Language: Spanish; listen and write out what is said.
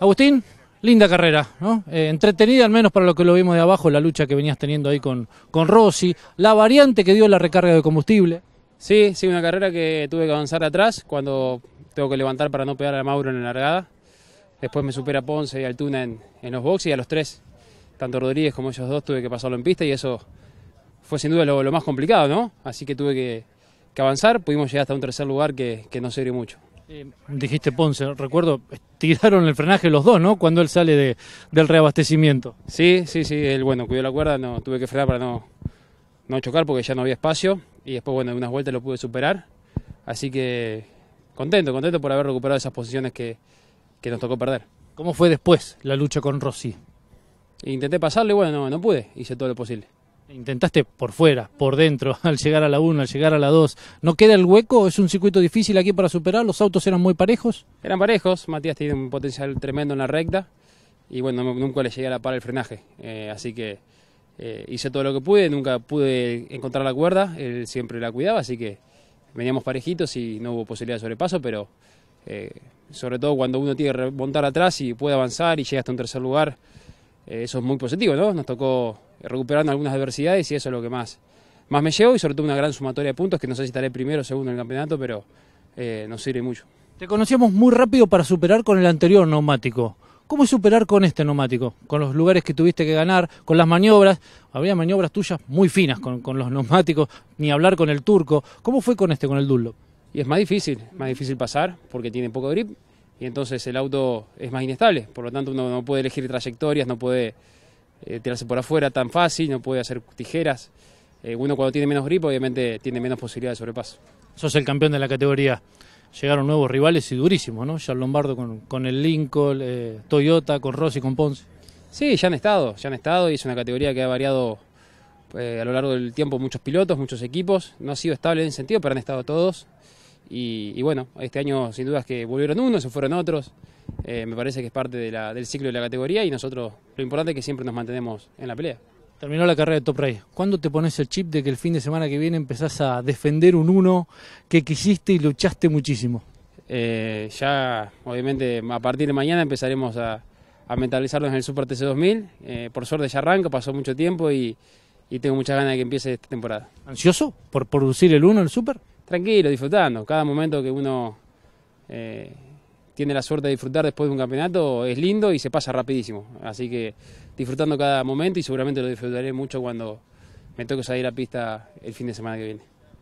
Agustín, linda carrera, ¿no? Eh, entretenida al menos para lo que lo vimos de abajo, la lucha que venías teniendo ahí con, con Rossi, la variante que dio la recarga de combustible. Sí, sí, una carrera que tuve que avanzar atrás cuando tengo que levantar para no pegar a Mauro en la largada. Después me supera Ponce y Altuna en, en los boxes y a los tres, tanto Rodríguez como ellos dos, tuve que pasarlo en pista y eso fue sin duda lo, más complicado, ¿no? Así que tuve que, avanzar, pudimos llegar hasta un tercer lugar que, no sirvió mucho. Eh, dijiste Ponce, recuerdo, tiraron el frenaje los dos, ¿no? Cuando él sale del reabastecimiento. Sí, sí, sí, él, bueno, cuidó la cuerda, no tuve que frenar para no, chocar porque ya no había espacio y después, bueno, de unas vueltas lo pude superar. Así que contento, contento por haber recuperado esas posiciones que, nos tocó perder. ¿Cómo fue después la lucha con Rossi? Intenté pasarle, bueno, no pude, hice todo lo posible. Intentaste por fuera, por dentro, al llegar a la 1, al llegar a la 2. ¿No queda el hueco? ¿Es un circuito difícil aquí para superar? ¿Los autos eran muy parejos? Eran parejos. Matías tiene un potencial tremendo en la recta. Y bueno, nunca le llegué a la par el frenaje. Eh, así que eh, hice todo lo que pude. Nunca pude encontrar la cuerda. Él siempre la cuidaba. Así que veníamos parejitos y no hubo posibilidad de sobrepaso. Pero eh, sobre todo cuando uno tiene que atrás y puede avanzar y llega hasta un tercer lugar eh, eso es muy positivo, ¿no? Nos tocó recuperando algunas adversidades y eso es lo que más, más me llevo y sobre todo una gran sumatoria de puntos que no sé si estaré primero o segundo en el campeonato, pero eh, nos sirve mucho. Te conocíamos muy rápido para superar con el anterior neumático. ¿Cómo es superar con este neumático? Con los lugares que tuviste que ganar, con las maniobras. Había maniobras tuyas muy finas con, con los neumáticos, ni hablar con el turco. ¿Cómo fue con este, con el Dunlop? Y es más difícil, más difícil pasar porque tiene poco grip, y entonces el auto es más inestable, por lo tanto uno no puede elegir trayectorias, no puede eh, tirarse por afuera tan fácil, no puede hacer tijeras. Eh, uno cuando tiene menos grip obviamente tiene menos posibilidad de sobrepaso. Sos el campeón de la categoría. Llegaron nuevos rivales y durísimos, ¿no? Ya Lombardo con, el Lincoln, eh, Toyota, con Rossi, con Ponce. Sí, ya han estado, ya han estado y es una categoría que ha variado a lo largo del tiempo muchos pilotos, muchos equipos. No ha sido estable en ese sentido, pero han estado todos. Y, bueno, este año sin dudas es que volvieron unos, se fueron otros. Eh, me parece que es parte del ciclo de la categoría y nosotros lo importante es que siempre nos mantenemos en la pelea. Terminó la carrera de Top Race. ¿Cuándo te pones el chip de que el fin de semana que viene empezás a defender un uno que quisiste y luchaste muchísimo? Eh, ya, obviamente, a partir de mañana empezaremos a, a mentalizarnos en el Super TC2000. Eh, por suerte ya arranca, pasó mucho tiempo y, tengo muchas ganas de que empiece esta temporada. ¿Ansioso por producir el 1 el Super? tranquilo, disfrutando. Cada momento que uno eh, tiene la suerte de disfrutar después de un campeonato es lindo y se pasa rapidísimo. Así que disfrutando cada momento y seguramente lo disfrutaré mucho cuando me toque salir a pista el fin de semana que viene.